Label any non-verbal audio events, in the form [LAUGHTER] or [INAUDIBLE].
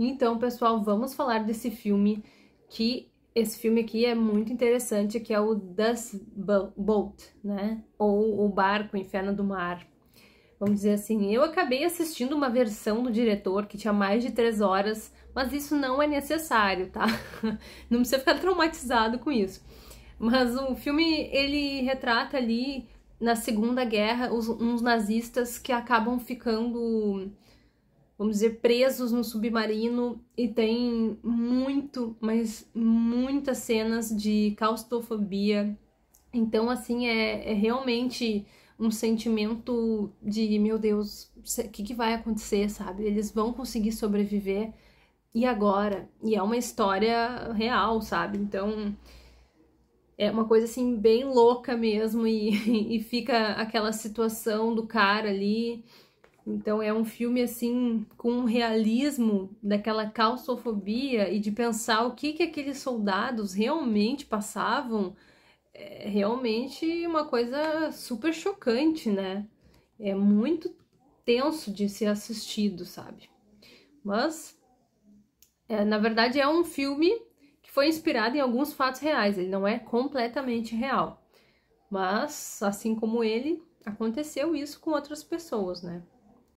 Então, pessoal, vamos falar desse filme que esse filme aqui é muito interessante, que é o Dust Boat, né? Ou o barco Inferno do Mar. Vamos dizer assim, eu acabei assistindo uma versão do diretor que tinha mais de três horas, mas isso não é necessário, tá? [LAUGHS] Não precisa ficar traumatizado com isso. Mas o filme ele retrata ali na Segunda Guerra os, uns nazistas que acabam ficando vamos dizer, presos no submarino e tem muito, mas muitas cenas de claustrofobia. Então, assim, é, é realmente um sentimento de, meu Deus, o que, que vai acontecer, sabe? Eles vão conseguir sobreviver e agora? E é uma história real, sabe? Então, é uma coisa assim bem louca mesmo e, [LAUGHS] e fica aquela situação do cara ali então é um filme assim com um realismo daquela claustrofobia e de pensar o que que aqueles soldados realmente passavam, é realmente uma coisa super chocante, né? É muito tenso de ser assistido, sabe? Mas é, na verdade é um filme que foi inspirado em alguns fatos reais, ele não é completamente real. Mas assim como ele, aconteceu isso com outras pessoas, né?